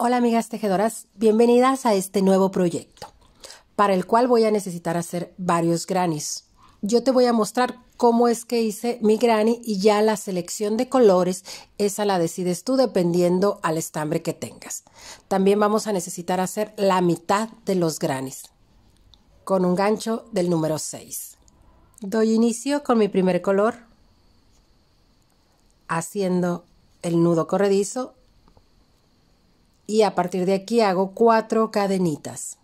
Hola amigas tejedoras, bienvenidas a este nuevo proyecto, para el cual voy a necesitar hacer varios granis. Yo te voy a mostrar cómo es que hice mi granny y ya la selección de colores, esa la decides tú dependiendo al estambre que tengas. También vamos a necesitar hacer la mitad de los granis con un gancho del número 6. Doy inicio con mi primer color haciendo el nudo corredizo y a partir de aquí hago cuatro cadenitas.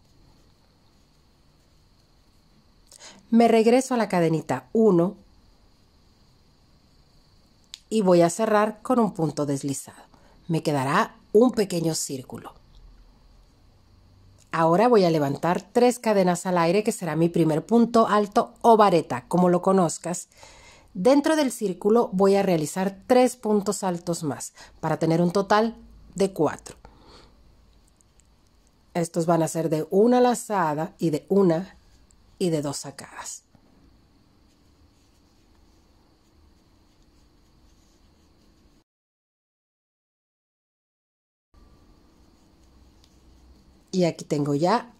Me regreso a la cadenita 1 y voy a cerrar con un punto deslizado. Me quedará un pequeño círculo. Ahora voy a levantar tres cadenas al aire que será mi primer punto alto o vareta, como lo conozcas. Dentro del círculo voy a realizar tres puntos altos más para tener un total de cuatro. Estos van a ser de una lazada y de una y de dos sacadas. Y aquí tengo ya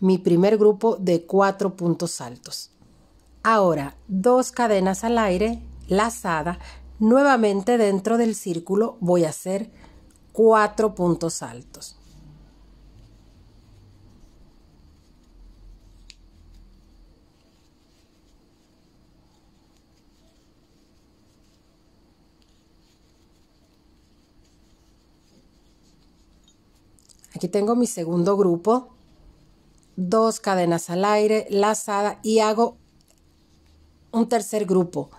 mi primer grupo de cuatro puntos altos. Ahora, dos cadenas al aire, lazada, nuevamente dentro del círculo voy a hacer cuatro puntos altos. Aquí tengo mi segundo grupo, dos cadenas al aire, lazada y hago un tercer grupo.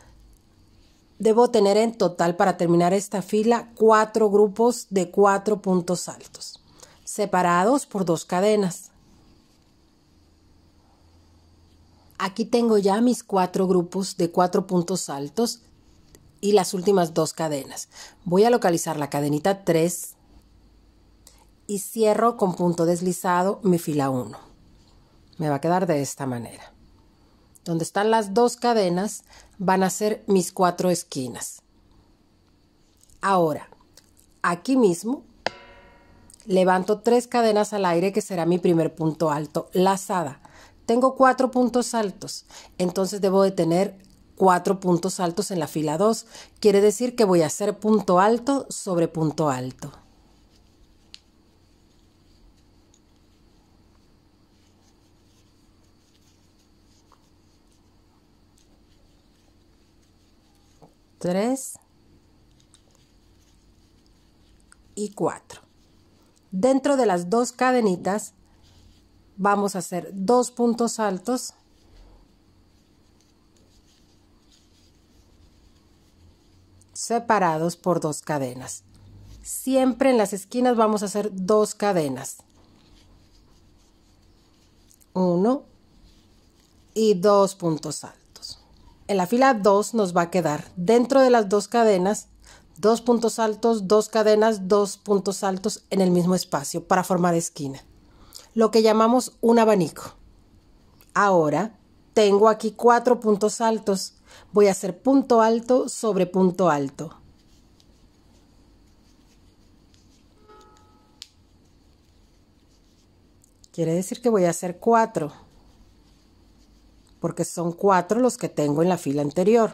Debo tener en total para terminar esta fila cuatro grupos de cuatro puntos altos, separados por dos cadenas. Aquí tengo ya mis cuatro grupos de cuatro puntos altos y las últimas dos cadenas. Voy a localizar la cadenita 3 y cierro con punto deslizado mi fila 1. Me va a quedar de esta manera. Donde están las dos cadenas van a ser mis cuatro esquinas. Ahora, aquí mismo, levanto tres cadenas al aire que será mi primer punto alto, lazada. Tengo cuatro puntos altos, entonces debo de tener cuatro puntos altos en la fila 2. Quiere decir que voy a hacer punto alto sobre punto alto. 3 y 4. Dentro de las dos cadenitas vamos a hacer dos puntos altos separados por dos cadenas. Siempre en las esquinas vamos a hacer dos cadenas. 1 y dos puntos altos. En la fila 2 nos va a quedar dentro de las dos cadenas, dos puntos altos, dos cadenas, dos puntos altos en el mismo espacio para formar esquina. Lo que llamamos un abanico. Ahora tengo aquí cuatro puntos altos. Voy a hacer punto alto sobre punto alto. Quiere decir que voy a hacer cuatro porque son cuatro los que tengo en la fila anterior.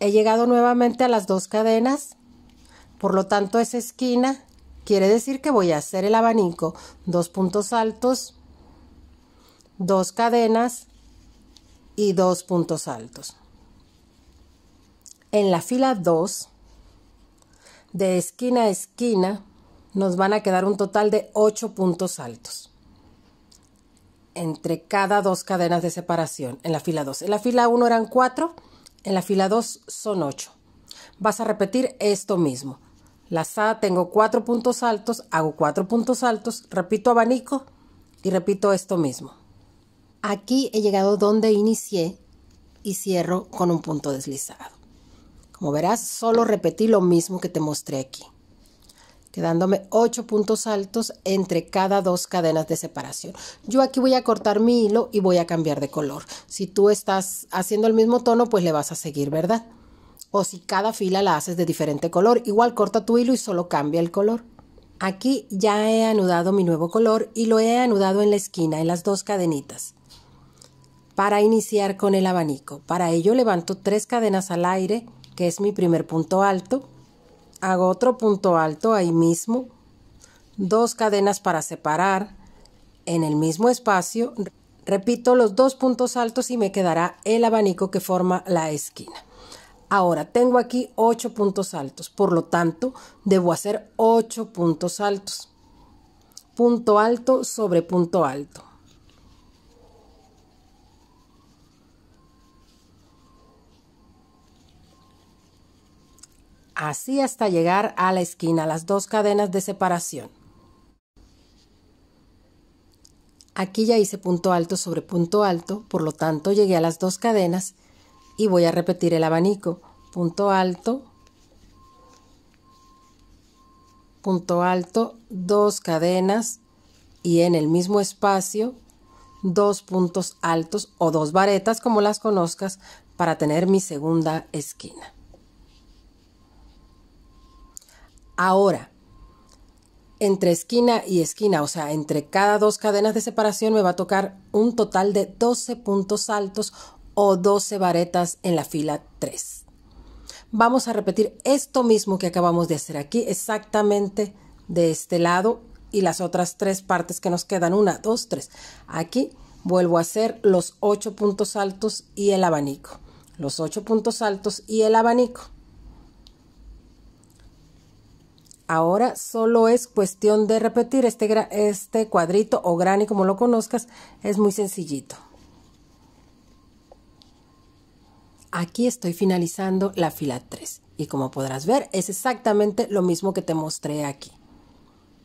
He llegado nuevamente a las dos cadenas, por lo tanto esa esquina quiere decir que voy a hacer el abanico, dos puntos altos, dos cadenas y dos puntos altos. En la fila 2, de esquina a esquina, nos van a quedar un total de 8 puntos altos entre cada dos cadenas de separación en la fila 2. En la fila 1 eran 4, en la fila 2 son 8. Vas a repetir esto mismo. lazada tengo 4 puntos altos, hago 4 puntos altos, repito abanico y repito esto mismo. Aquí he llegado donde inicié y cierro con un punto deslizado. Como verás, solo repetí lo mismo que te mostré aquí quedándome 8 puntos altos entre cada dos cadenas de separación. Yo aquí voy a cortar mi hilo y voy a cambiar de color. Si tú estás haciendo el mismo tono, pues le vas a seguir, ¿verdad? O si cada fila la haces de diferente color, igual corta tu hilo y solo cambia el color. Aquí ya he anudado mi nuevo color y lo he anudado en la esquina, en las dos cadenitas. Para iniciar con el abanico, para ello levanto tres cadenas al aire, que es mi primer punto alto, Hago otro punto alto ahí mismo, dos cadenas para separar en el mismo espacio. Repito los dos puntos altos y me quedará el abanico que forma la esquina. Ahora tengo aquí ocho puntos altos, por lo tanto debo hacer ocho puntos altos. Punto alto sobre punto alto. así hasta llegar a la esquina, las dos cadenas de separación. Aquí ya hice punto alto sobre punto alto, por lo tanto llegué a las dos cadenas y voy a repetir el abanico. Punto alto, punto alto, dos cadenas y en el mismo espacio dos puntos altos o dos varetas como las conozcas para tener mi segunda esquina. Ahora, entre esquina y esquina, o sea, entre cada dos cadenas de separación me va a tocar un total de 12 puntos altos o 12 varetas en la fila 3. Vamos a repetir esto mismo que acabamos de hacer aquí, exactamente de este lado y las otras tres partes que nos quedan, una, dos, tres. Aquí vuelvo a hacer los 8 puntos altos y el abanico. Los 8 puntos altos y el abanico. Ahora solo es cuestión de repetir este, este cuadrito o granny como lo conozcas. Es muy sencillito. Aquí estoy finalizando la fila 3 y como podrás ver es exactamente lo mismo que te mostré aquí.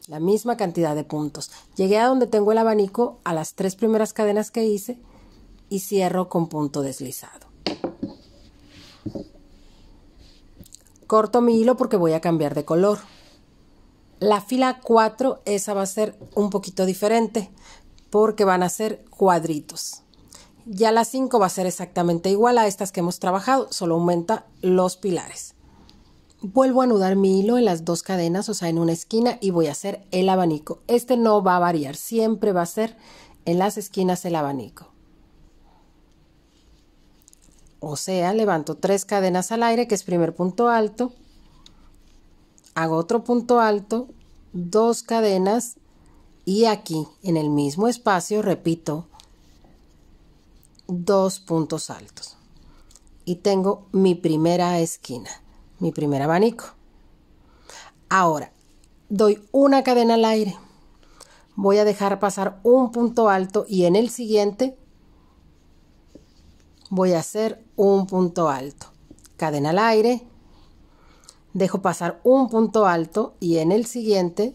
La misma cantidad de puntos. Llegué a donde tengo el abanico a las tres primeras cadenas que hice y cierro con punto deslizado. Corto mi hilo porque voy a cambiar de color. La fila 4, esa va a ser un poquito diferente porque van a ser cuadritos. Ya la 5 va a ser exactamente igual a estas que hemos trabajado, solo aumenta los pilares. Vuelvo a anudar mi hilo en las dos cadenas, o sea, en una esquina y voy a hacer el abanico. Este no va a variar, siempre va a ser en las esquinas el abanico. O sea, levanto tres cadenas al aire, que es primer punto alto, hago otro punto alto, dos cadenas y aquí en el mismo espacio repito dos puntos altos. Y tengo mi primera esquina, mi primer abanico. Ahora, doy una cadena al aire. Voy a dejar pasar un punto alto y en el siguiente voy a hacer un punto alto. Cadena al aire, dejo pasar un punto alto y en el siguiente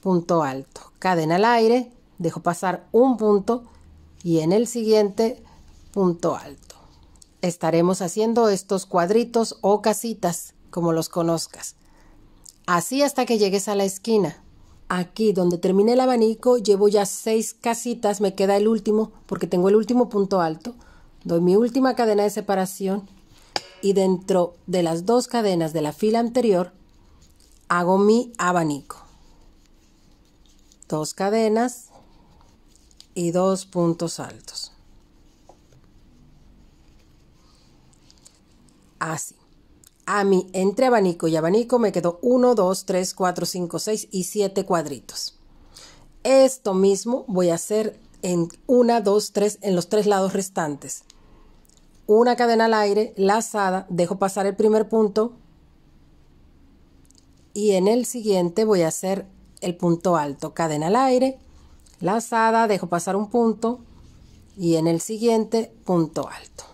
punto alto. Cadena al aire, dejo pasar un punto y en el siguiente punto alto. Estaremos haciendo estos cuadritos o casitas, como los conozcas. Así hasta que llegues a la esquina. Aquí donde termine el abanico llevo ya seis casitas, me queda el último porque tengo el último punto alto. Doy mi última cadena de separación y dentro de las dos cadenas de la fila anterior hago mi abanico. Dos cadenas y dos puntos altos. Así. A mí entre abanico y abanico me quedó 1, 2, 3, 4, 5, 6 y 7 cuadritos. Esto mismo voy a hacer en 1, 2, 3 en los tres lados restantes una cadena al aire lazada, dejo pasar el primer punto y en el siguiente voy a hacer el punto alto, cadena al aire, lazada, dejo pasar un punto y en el siguiente punto alto.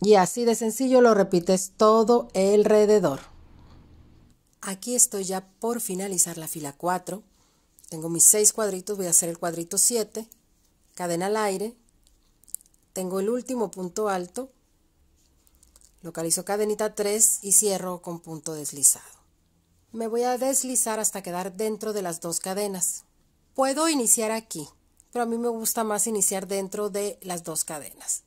Y así de sencillo lo repites todo alrededor. Aquí estoy ya por finalizar la fila 4. Tengo mis 6 cuadritos, voy a hacer el cuadrito 7, cadena al aire, tengo el último punto alto, localizo cadenita 3 y cierro con punto deslizado. Me voy a deslizar hasta quedar dentro de las dos cadenas. Puedo iniciar aquí, pero a mí me gusta más iniciar dentro de las dos cadenas.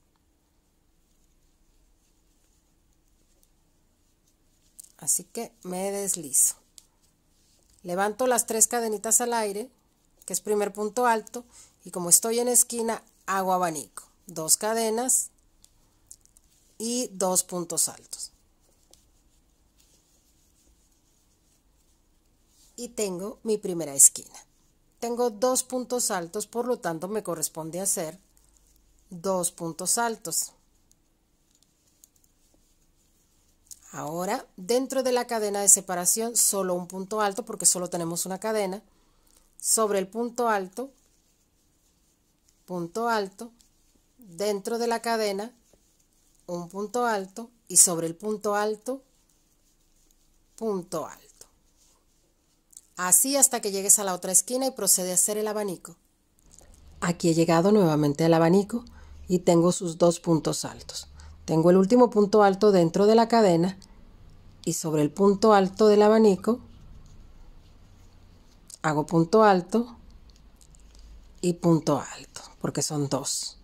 Así que me deslizo. Levanto las tres cadenitas al aire, que es primer punto alto, y como estoy en esquina, hago abanico dos cadenas y dos puntos altos. Y tengo mi primera esquina. Tengo dos puntos altos, por lo tanto me corresponde hacer dos puntos altos. Ahora, dentro de la cadena de separación, solo un punto alto, porque solo tenemos una cadena. Sobre el punto alto, punto alto, dentro de la cadena un punto alto y sobre el punto alto, punto alto. Así hasta que llegues a la otra esquina y procede a hacer el abanico. Aquí he llegado nuevamente al abanico y tengo sus dos puntos altos. Tengo el último punto alto dentro de la cadena y sobre el punto alto del abanico hago punto alto y punto alto, porque son dos.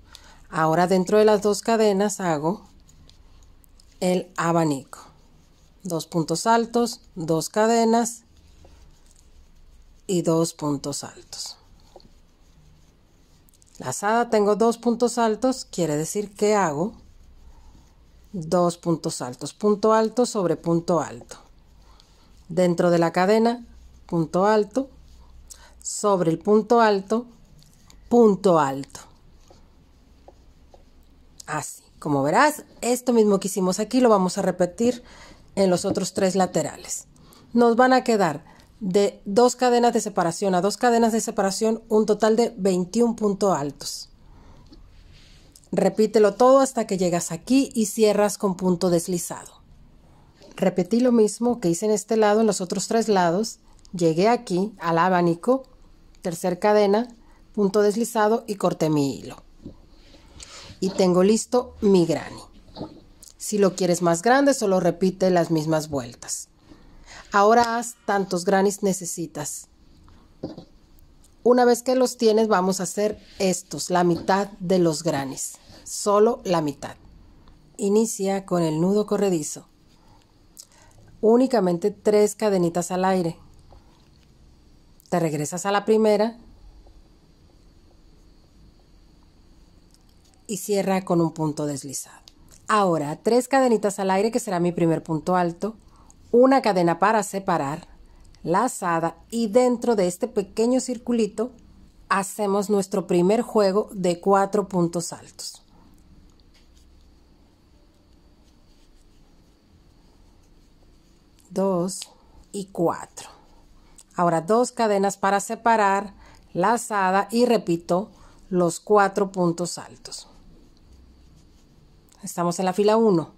Ahora dentro de las dos cadenas hago el abanico. Dos puntos altos, dos cadenas y dos puntos altos. Lazada tengo dos puntos altos, quiere decir que hago dos puntos altos, punto alto sobre punto alto. Dentro de la cadena, punto alto, sobre el punto alto, punto alto así. Como verás, esto mismo que hicimos aquí lo vamos a repetir en los otros tres laterales. Nos van a quedar de dos cadenas de separación a dos cadenas de separación un total de 21 puntos altos. Repítelo todo hasta que llegas aquí y cierras con punto deslizado. Repetí lo mismo que hice en este lado, en los otros tres lados. Llegué aquí al abanico, tercer cadena, punto deslizado y corté mi hilo y tengo listo mi granny. Si lo quieres más grande, solo repite las mismas vueltas. Ahora haz tantos granis necesitas. Una vez que los tienes, vamos a hacer estos, la mitad de los granis. Solo la mitad. Inicia con el nudo corredizo. Únicamente tres cadenitas al aire. Te regresas a la primera y cierra con un punto deslizado. Ahora, tres cadenitas al aire que será mi primer punto alto, una cadena para separar, lazada y dentro de este pequeño circulito hacemos nuestro primer juego de cuatro puntos altos. Dos y cuatro. Ahora dos cadenas para separar, lazada y repito los cuatro puntos altos. Estamos en la fila 1.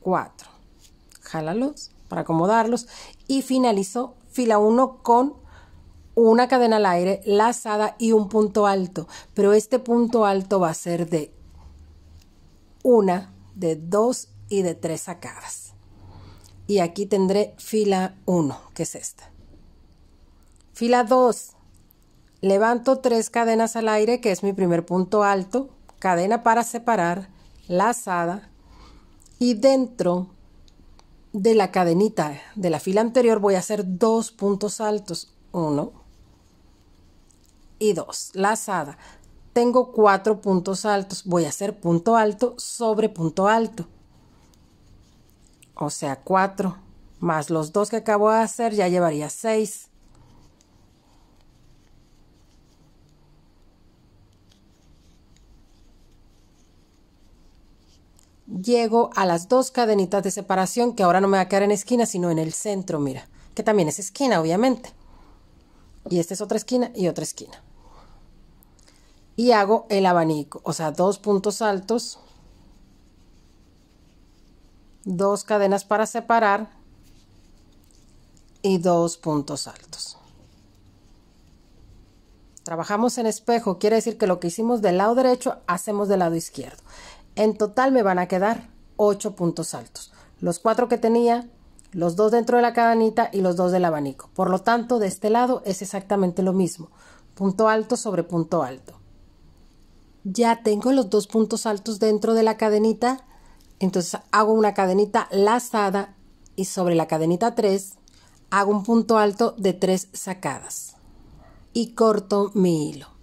4. Jálalos para acomodarlos. Y finalizo fila 1 con una cadena al aire lazada y un punto alto. Pero este punto alto va a ser de una, de dos y de tres sacadas. Y aquí tendré fila 1, que es esta. Fila 2 Levanto tres cadenas al aire, que es mi primer punto alto, cadena para separar, lazada, y dentro de la cadenita de la fila anterior voy a hacer dos puntos altos, uno y dos, lazada. Tengo cuatro puntos altos, voy a hacer punto alto sobre punto alto, o sea, cuatro, más los dos que acabo de hacer ya llevaría seis llego a las dos cadenitas de separación que ahora no me va a quedar en esquina, sino en el centro, mira, que también es esquina, obviamente. Y esta es otra esquina y otra esquina. Y hago el abanico, o sea, dos puntos altos, dos cadenas para separar y dos puntos altos. Trabajamos en espejo, quiere decir que lo que hicimos del lado derecho hacemos del lado izquierdo. En total me van a quedar 8 puntos altos. Los 4 que tenía, los 2 dentro de la cadenita y los 2 del abanico. Por lo tanto, de este lado es exactamente lo mismo. Punto alto sobre punto alto. Ya tengo los dos puntos altos dentro de la cadenita. Entonces hago una cadenita lazada y sobre la cadenita 3 hago un punto alto de 3 sacadas. Y corto mi hilo.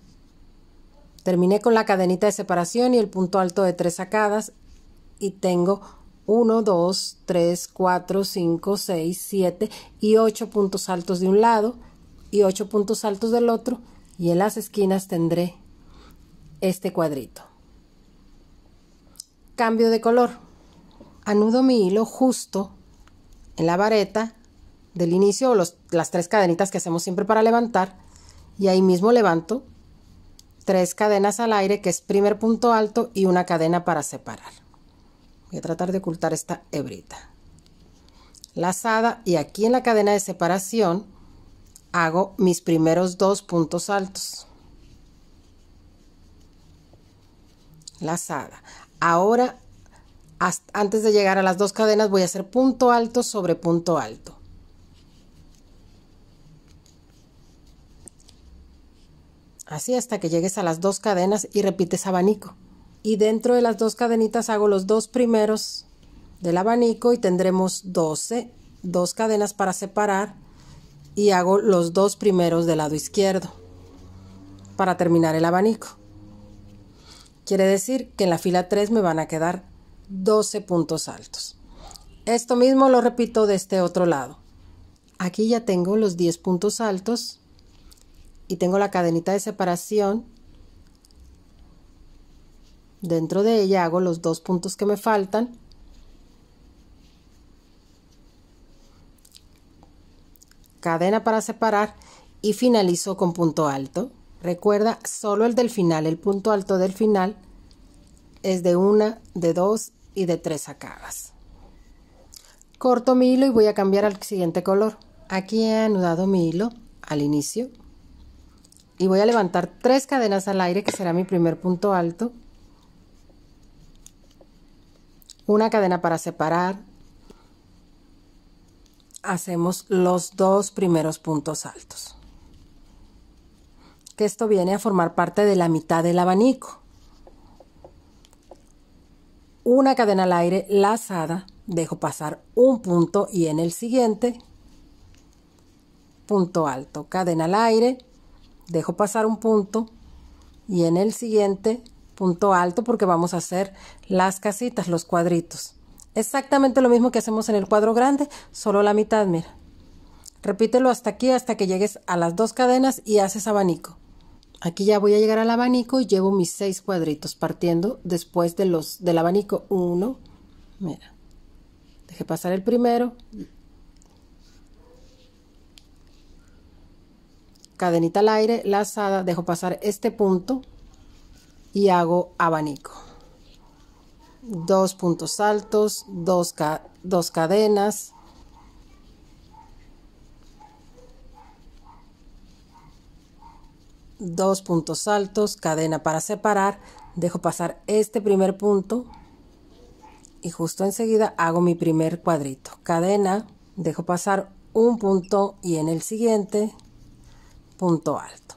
Terminé con la cadenita de separación y el punto alto de tres sacadas y tengo 1, 2, 3, 4, 5, 6, 7 y 8 puntos altos de un lado y 8 puntos altos del otro y en las esquinas tendré este cuadrito. Cambio de color. Anudo mi hilo justo en la vareta del inicio, las tres cadenitas que hacemos siempre para levantar y ahí mismo levanto tres cadenas al aire, que es primer punto alto y una cadena para separar. Voy a tratar de ocultar esta hebrita. Lazada y aquí en la cadena de separación hago mis primeros dos puntos altos. Lazada. Ahora, antes de llegar a las dos cadenas voy a hacer punto alto sobre punto alto. Así hasta que llegues a las dos cadenas y repites abanico. Y dentro de las dos cadenitas hago los dos primeros del abanico y tendremos 12, dos cadenas para separar y hago los dos primeros del lado izquierdo para terminar el abanico. Quiere decir que en la fila 3 me van a quedar 12 puntos altos. Esto mismo lo repito de este otro lado. Aquí ya tengo los 10 puntos altos y tengo la cadenita de separación. Dentro de ella hago los dos puntos que me faltan. Cadena para separar y finalizo con punto alto. Recuerda, solo el del final, el punto alto del final es de una, de dos y de tres sacadas. Corto mi hilo y voy a cambiar al siguiente color. Aquí he anudado mi hilo al inicio y voy a levantar tres cadenas al aire que será mi primer punto alto una cadena para separar hacemos los dos primeros puntos altos que esto viene a formar parte de la mitad del abanico una cadena al aire lazada dejo pasar un punto y en el siguiente punto alto cadena al aire dejo pasar un punto y en el siguiente punto alto porque vamos a hacer las casitas, los cuadritos. Exactamente lo mismo que hacemos en el cuadro grande, solo la mitad, mira. Repítelo hasta aquí, hasta que llegues a las dos cadenas y haces abanico. Aquí ya voy a llegar al abanico y llevo mis seis cuadritos partiendo después de los, del abanico. Uno, mira, dejé pasar el primero, cadenita al aire, lazada, dejo pasar este punto y hago abanico. Dos puntos altos, dos, dos cadenas. Dos puntos altos, cadena para separar, dejo pasar este primer punto y justo enseguida hago mi primer cuadrito. Cadena, dejo pasar un punto y en el siguiente punto alto.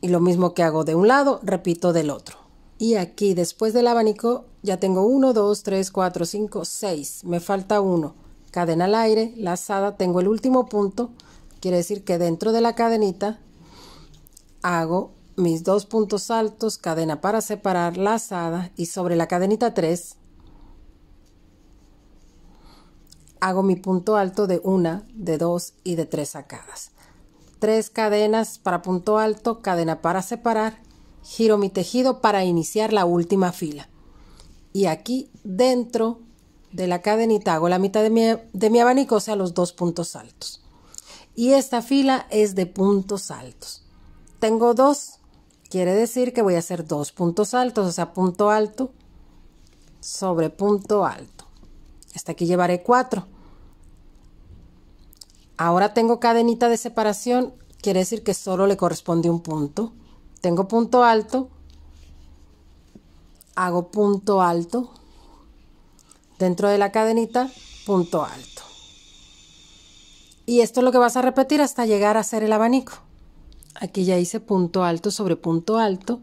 Y lo mismo que hago de un lado, repito del otro. Y aquí después del abanico ya tengo 1, 2, 3, 4, 5, 6. Me falta uno. Cadena al aire, lazada, tengo el último punto. Quiere decir que dentro de la cadenita hago mis dos puntos altos, cadena para separar, lazada y sobre la cadenita 3 hago mi punto alto de una, de dos y de tres sacadas tres cadenas para punto alto, cadena para separar, giro mi tejido para iniciar la última fila. Y aquí dentro de la cadenita hago la mitad de mi, abanico, o sea, los dos puntos altos. Y esta fila es de puntos altos. Tengo dos, quiere decir que voy a hacer dos puntos altos, o sea, punto alto sobre punto alto. Hasta aquí llevaré cuatro. Ahora tengo cadenita de separación, quiere decir que solo le corresponde un punto. Tengo punto alto, hago punto alto, dentro de la cadenita, punto alto. Y esto es lo que vas a repetir hasta llegar a hacer el abanico. Aquí ya hice punto alto sobre punto alto,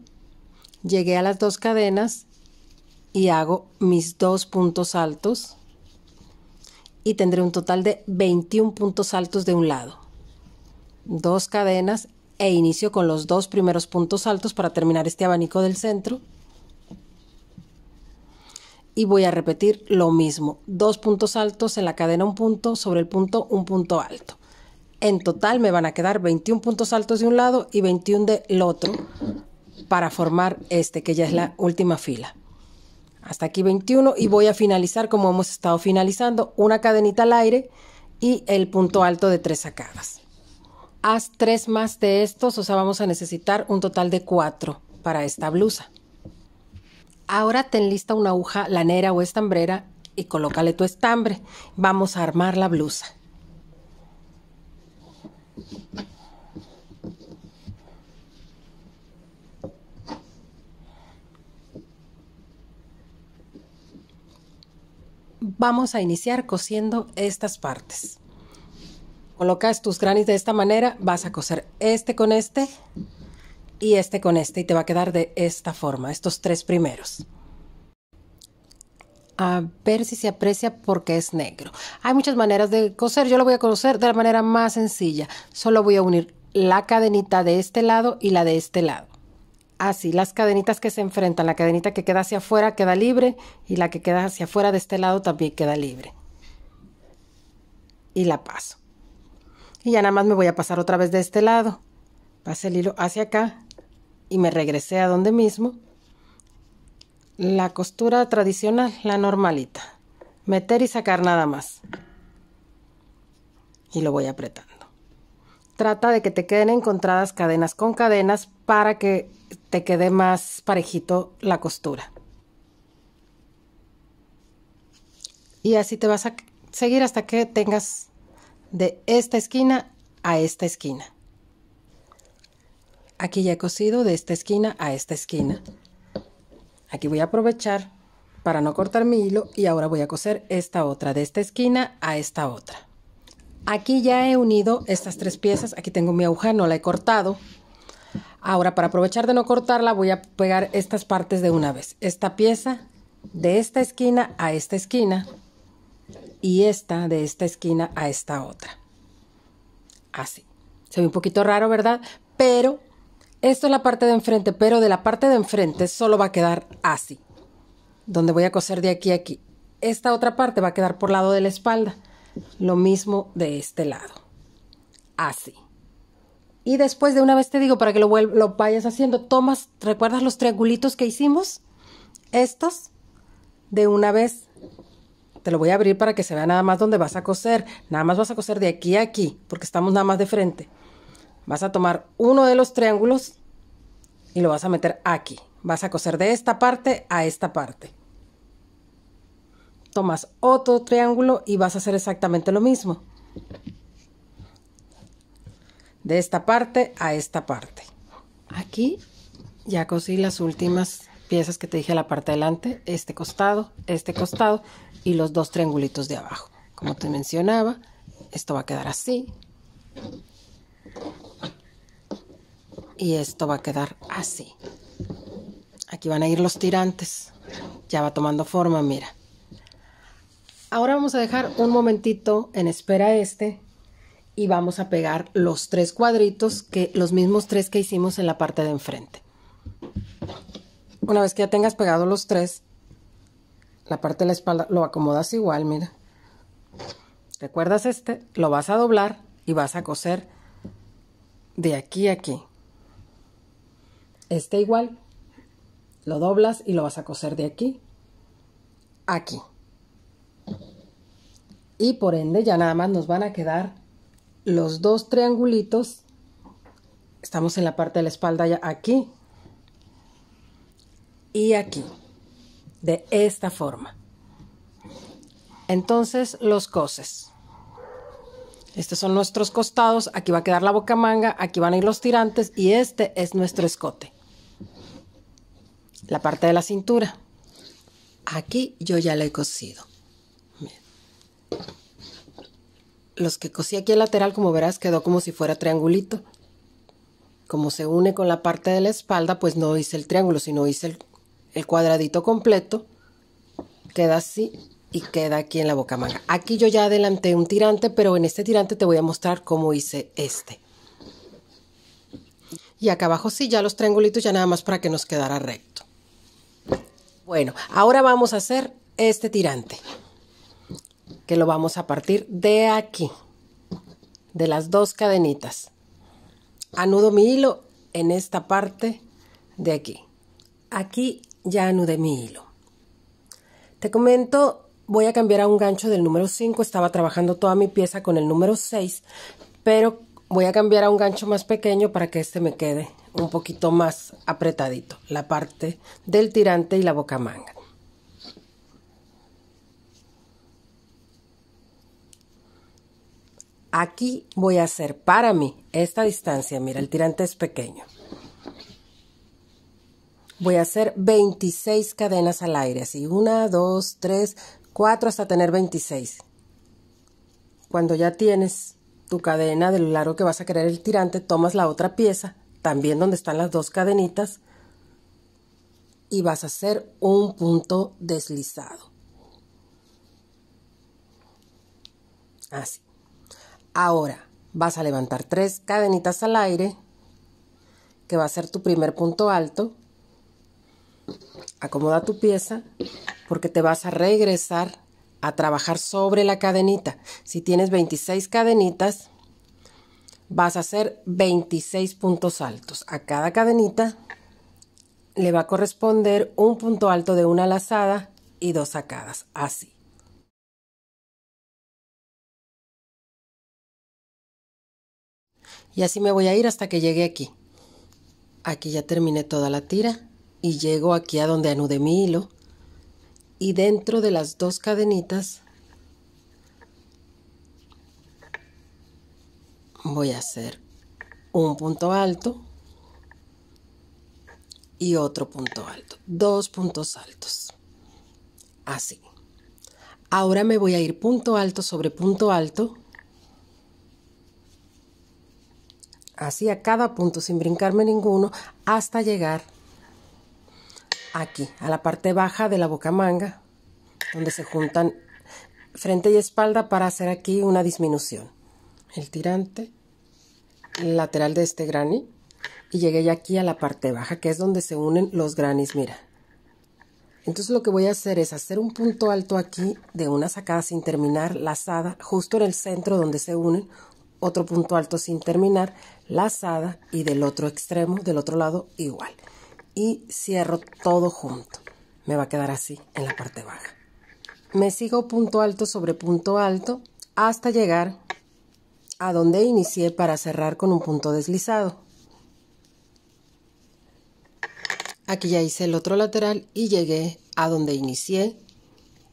llegué a las dos cadenas y hago mis dos puntos altos y tendré un total de 21 puntos altos de un lado. Dos cadenas e inicio con los dos primeros puntos altos para terminar este abanico del centro. Y voy a repetir lo mismo, dos puntos altos en la cadena un punto, sobre el punto un punto alto. En total me van a quedar 21 puntos altos de un lado y 21 del otro para formar este que ya es la última fila hasta aquí 21 y voy a finalizar como hemos estado finalizando, una cadenita al aire y el punto alto de tres sacadas. Haz tres más de estos, o sea, vamos a necesitar un total de cuatro para esta blusa. Ahora ten lista una aguja lanera o estambrera y colócale tu estambre. Vamos a armar la blusa. vamos a iniciar cosiendo estas partes. Colocas tus granis de esta manera, vas a coser este con este y este con este y te va a quedar de esta forma, estos tres primeros. A ver si se aprecia porque es negro. Hay muchas maneras de coser, yo lo voy a coser de la manera más sencilla. Solo voy a unir la cadenita de este lado y la de este lado así las cadenitas que se enfrentan, la cadenita que queda hacia afuera queda libre y la que queda hacia afuera de este lado también queda libre. Y la paso. Y ya nada más me voy a pasar otra vez de este lado. Pasé el hilo hacia acá y me regresé a donde mismo. La costura tradicional, la normalita. Meter y sacar nada más. Y lo voy apretando. Trata de que te queden encontradas cadenas con cadenas para que te quede más parejito la costura. Y así te vas a seguir hasta que tengas de esta esquina a esta esquina. Aquí ya he cosido de esta esquina a esta esquina. Aquí voy a aprovechar para no cortar mi hilo y ahora voy a coser esta otra, de esta esquina a esta otra. Aquí ya he unido estas tres piezas, aquí tengo mi aguja, no la he cortado, Ahora, para aprovechar de no cortarla, voy a pegar estas partes de una vez. Esta pieza de esta esquina a esta esquina y esta de esta esquina a esta otra. Así. Se ve un poquito raro, ¿verdad? Pero esto es la parte de enfrente, pero de la parte de enfrente solo va a quedar así. Donde voy a coser de aquí a aquí. Esta otra parte va a quedar por lado de la espalda. Lo mismo de este lado. Así. Y después de una vez te digo, para que lo, lo vayas haciendo, tomas, ¿recuerdas los triangulitos que hicimos? Estos, de una vez, te lo voy a abrir para que se vea nada más dónde vas a coser. Nada más vas a coser de aquí a aquí, porque estamos nada más de frente. Vas a tomar uno de los triángulos y lo vas a meter aquí. Vas a coser de esta parte a esta parte. Tomas otro triángulo y vas a hacer exactamente lo mismo de esta parte a esta parte. Aquí ya cosí las últimas piezas que te dije a la parte delante, este costado, este costado y los dos triangulitos de abajo. Como te mencionaba, esto va a quedar así. Y esto va a quedar así. Aquí van a ir los tirantes. Ya va tomando forma, mira. Ahora vamos a dejar un momentito en espera este y vamos a pegar los tres cuadritos, que, los mismos tres que hicimos en la parte de enfrente. Una vez que ya tengas pegado los tres, la parte de la espalda lo acomodas igual, mira. Recuerdas este, lo vas a doblar y vas a coser de aquí a aquí. Este igual, lo doblas y lo vas a coser de aquí a aquí. Y por ende ya nada más nos van a quedar los dos triangulitos, estamos en la parte de la espalda ya aquí y aquí, de esta forma. Entonces los coses. Estos son nuestros costados, aquí va a quedar la boca manga, aquí van a ir los tirantes y este es nuestro escote. La parte de la cintura. Aquí yo ya la he cosido los que cosí aquí el lateral, como verás, quedó como si fuera triangulito. Como se une con la parte de la espalda, pues no hice el triángulo, sino hice el, cuadradito completo. Queda así y queda aquí en la boca manga. Aquí yo ya adelanté un tirante, pero en este tirante te voy a mostrar cómo hice este. Y acá abajo sí, ya los triangulitos ya nada más para que nos quedara recto. Bueno, ahora vamos a hacer este tirante que lo vamos a partir de aquí, de las dos cadenitas. Anudo mi hilo en esta parte de aquí. Aquí ya anudé mi hilo. Te comento, voy a cambiar a un gancho del número 5. Estaba trabajando toda mi pieza con el número 6, pero voy a cambiar a un gancho más pequeño para que este me quede un poquito más apretadito, la parte del tirante y la bocamanga. Aquí voy a hacer para mí esta distancia. Mira, el tirante es pequeño. Voy a hacer 26 cadenas al aire. Así, una, dos, tres, cuatro, hasta tener 26. Cuando ya tienes tu cadena del largo que vas a querer el tirante, tomas la otra pieza, también donde están las dos cadenitas, y vas a hacer un punto deslizado. Así. Ahora vas a levantar tres cadenitas al aire, que va a ser tu primer punto alto. Acomoda tu pieza porque te vas a regresar a trabajar sobre la cadenita. Si tienes 26 cadenitas, vas a hacer 26 puntos altos. A cada cadenita le va a corresponder un punto alto de una lazada y dos sacadas, así. Y así me voy a ir hasta que llegue aquí. Aquí ya terminé toda la tira y llego aquí a donde anude mi hilo y dentro de las dos cadenitas voy a hacer un punto alto y otro punto alto, dos puntos altos, así. Ahora me voy a ir punto alto sobre punto alto así a cada punto sin brincarme ninguno hasta llegar aquí, a la parte baja de la bocamanga, donde se juntan frente y espalda para hacer aquí una disminución. El tirante, lateral de este granny, y llegué ya aquí a la parte baja, que es donde se unen los granis, mira. Entonces lo que voy a hacer es hacer un punto alto aquí de una sacada sin terminar, lazada, justo en el centro donde se unen, otro punto alto sin terminar, lazada y del otro extremo, del otro lado igual. Y cierro todo junto. Me va a quedar así en la parte baja. Me sigo punto alto sobre punto alto hasta llegar a donde inicié para cerrar con un punto deslizado. Aquí ya hice el otro lateral y llegué a donde inicié,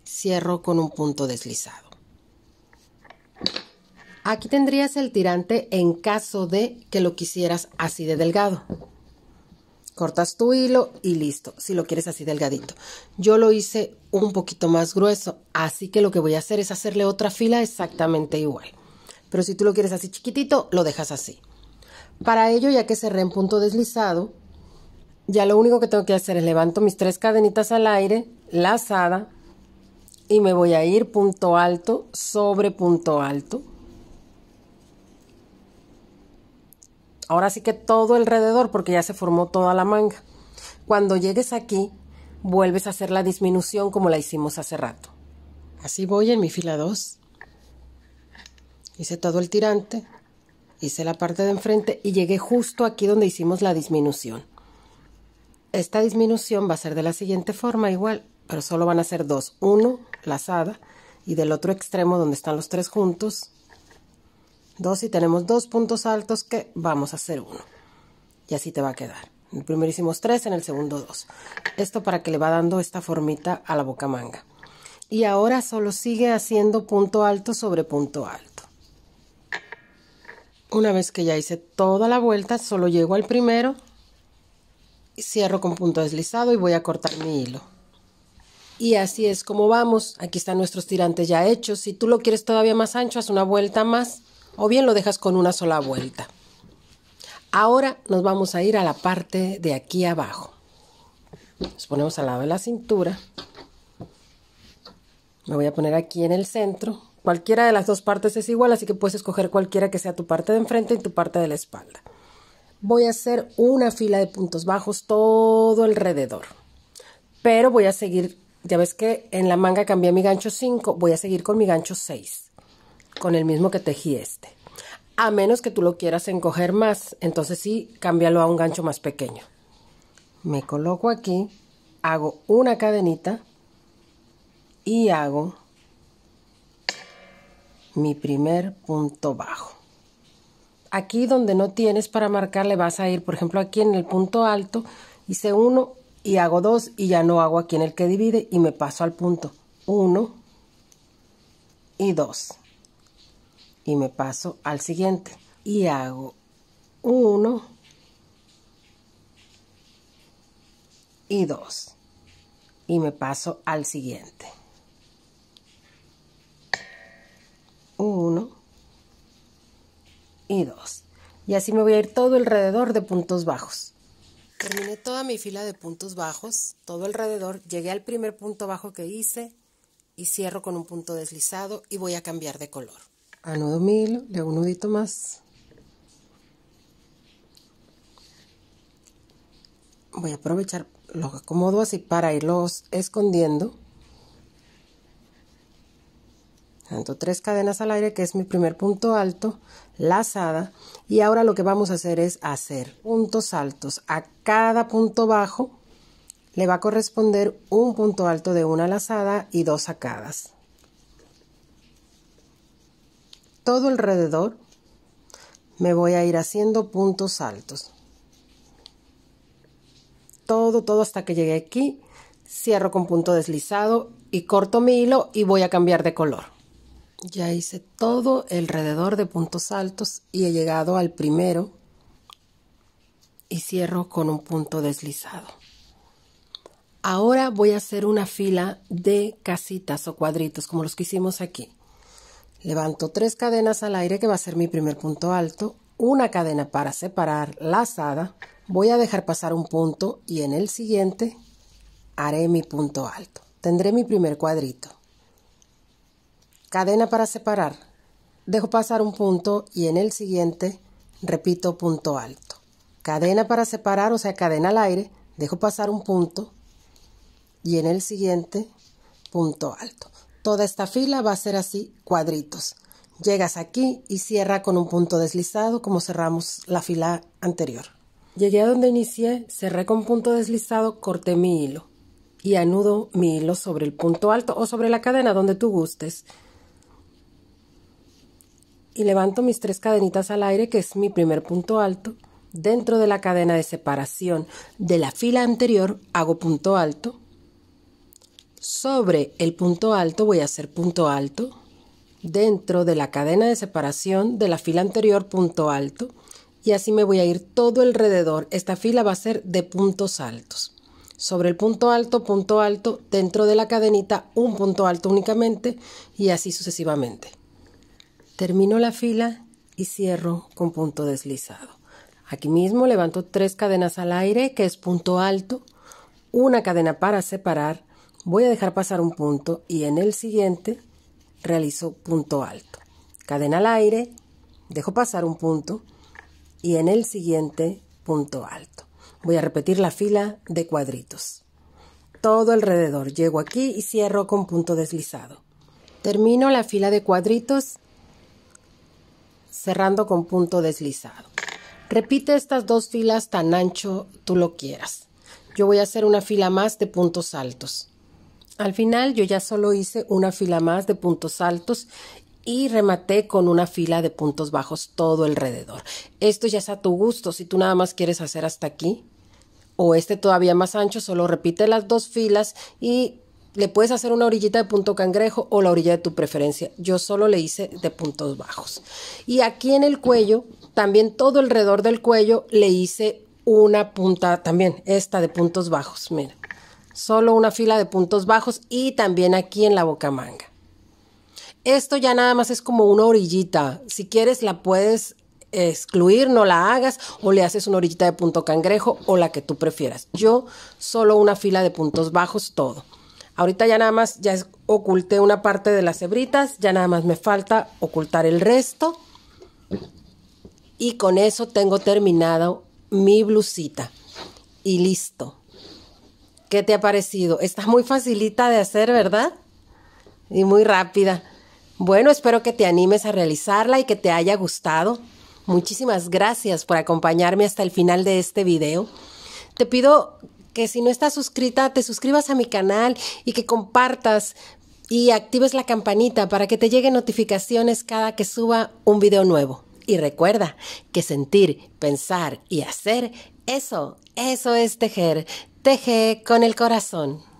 cierro con un punto deslizado. Aquí tendrías el tirante en caso de que lo quisieras así de delgado. Cortas tu hilo y listo, si lo quieres así delgadito. Yo lo hice un poquito más grueso, así que lo que voy a hacer es hacerle otra fila exactamente igual. Pero si tú lo quieres así chiquitito, lo dejas así. Para ello, ya que cerré en punto deslizado, ya lo único que tengo que hacer es levanto mis tres cadenitas al aire, lazada, y me voy a ir punto alto sobre punto alto Ahora sí que todo alrededor, porque ya se formó toda la manga. Cuando llegues aquí, vuelves a hacer la disminución como la hicimos hace rato. Así voy en mi fila 2. Hice todo el tirante, hice la parte de enfrente y llegué justo aquí donde hicimos la disminución. Esta disminución va a ser de la siguiente forma igual, pero solo van a ser dos. Uno, lazada, y del otro extremo donde están los tres juntos, Dos y tenemos dos puntos altos que vamos a hacer uno. Y así te va a quedar. En el primero hicimos 3, en el segundo dos. Esto para que le va dando esta formita a la bocamanga. Y ahora solo sigue haciendo punto alto sobre punto alto. Una vez que ya hice toda la vuelta, solo llego al primero, y cierro con punto deslizado y voy a cortar mi hilo. Y así es como vamos. Aquí están nuestros tirantes ya hechos. Si tú lo quieres todavía más ancho, haz una vuelta más o bien lo dejas con una sola vuelta. Ahora nos vamos a ir a la parte de aquí abajo. Nos ponemos al lado de la cintura. Me voy a poner aquí en el centro. Cualquiera de las dos partes es igual, así que puedes escoger cualquiera que sea tu parte de enfrente y tu parte de la espalda. Voy a hacer una fila de puntos bajos todo alrededor. Pero voy a seguir, ya ves que en la manga cambié mi gancho 5, voy a seguir con mi gancho 6 con el mismo que tejí este. A menos que tú lo quieras encoger más, entonces sí, cámbialo a un gancho más pequeño. Me coloco aquí, hago una cadenita y hago mi primer punto bajo. Aquí donde no tienes para marcar le vas a ir, por ejemplo, aquí en el punto alto, hice uno y hago dos y ya no hago aquí en el que divide y me paso al punto 1 y 2 y me paso al siguiente y hago uno y dos y me paso al siguiente uno y dos y así me voy a ir todo alrededor de puntos bajos terminé toda mi fila de puntos bajos todo alrededor llegué al primer punto bajo que hice y cierro con un punto deslizado y voy a cambiar de color a nudo mil, le hago un nudito más. Voy a aprovechar, los acomodo así para irlos escondiendo. Tanto tres cadenas al aire, que es mi primer punto alto, lazada. Y ahora lo que vamos a hacer es hacer puntos altos. A cada punto bajo le va a corresponder un punto alto de una lazada y dos sacadas. todo alrededor, me voy a ir haciendo puntos altos. Todo, todo hasta que llegue aquí, cierro con punto deslizado y corto mi hilo y voy a cambiar de color. Ya hice todo alrededor de puntos altos y he llegado al primero y cierro con un punto deslizado. Ahora voy a hacer una fila de casitas o cuadritos como los que hicimos aquí. Levanto tres cadenas al aire que va a ser mi primer punto alto, una cadena para separar la voy a dejar pasar un punto y en el siguiente haré mi punto alto. Tendré mi primer cuadrito. Cadena para separar. Dejo pasar un punto y en el siguiente repito punto alto. Cadena para separar, o sea, cadena al aire, dejo pasar un punto y en el siguiente punto alto. Toda esta fila va a ser así cuadritos. Llegas aquí y cierra con un punto deslizado como cerramos la fila anterior. Llegué a donde inicié, cerré con punto deslizado, corté mi hilo y anudo mi hilo sobre el punto alto o sobre la cadena donde tú gustes. Y levanto mis tres cadenitas al aire, que es mi primer punto alto. Dentro de la cadena de separación de la fila anterior hago punto alto sobre el punto alto voy a hacer punto alto dentro de la cadena de separación de la fila anterior punto alto y así me voy a ir todo alrededor. Esta fila va a ser de puntos altos. Sobre el punto alto, punto alto, dentro de la cadenita un punto alto únicamente y así sucesivamente. Termino la fila y cierro con punto deslizado. Aquí mismo levanto tres cadenas al aire, que es punto alto, una cadena para separar, Voy a dejar pasar un punto y en el siguiente realizo punto alto. Cadena al aire, dejo pasar un punto y en el siguiente punto alto. Voy a repetir la fila de cuadritos. Todo alrededor. Llego aquí y cierro con punto deslizado. Termino la fila de cuadritos cerrando con punto deslizado. Repite estas dos filas tan ancho tú lo quieras. Yo voy a hacer una fila más de puntos altos. Al final yo ya solo hice una fila más de puntos altos y rematé con una fila de puntos bajos todo alrededor. Esto ya es a tu gusto, si tú nada más quieres hacer hasta aquí o este todavía más ancho, solo repite las dos filas y le puedes hacer una orillita de punto cangrejo o la orilla de tu preferencia. Yo solo le hice de puntos bajos. Y aquí en el cuello, también todo alrededor del cuello le hice una punta también, esta de puntos bajos, mira. Solo una fila de puntos bajos y también aquí en la boca manga. Esto ya nada más es como una orillita. Si quieres la puedes excluir, no la hagas o le haces una orillita de punto cangrejo o la que tú prefieras. Yo solo una fila de puntos bajos, todo. Ahorita ya nada más, ya oculté una parte de las hebritas, ya nada más me falta ocultar el resto. Y con eso tengo terminado mi blusita. Y listo. ¿Qué te ha parecido? Está muy facilita de hacer, ¿verdad? Y muy rápida. Bueno, espero que te animes a realizarla y que te haya gustado. Muchísimas gracias por acompañarme hasta el final de este video. Te pido que si no estás suscrita, te suscribas a mi canal y que compartas y actives la campanita para que te lleguen notificaciones cada que suba un video nuevo. Y recuerda que sentir, pensar y hacer, eso, eso es tejer. Teje con el corazón.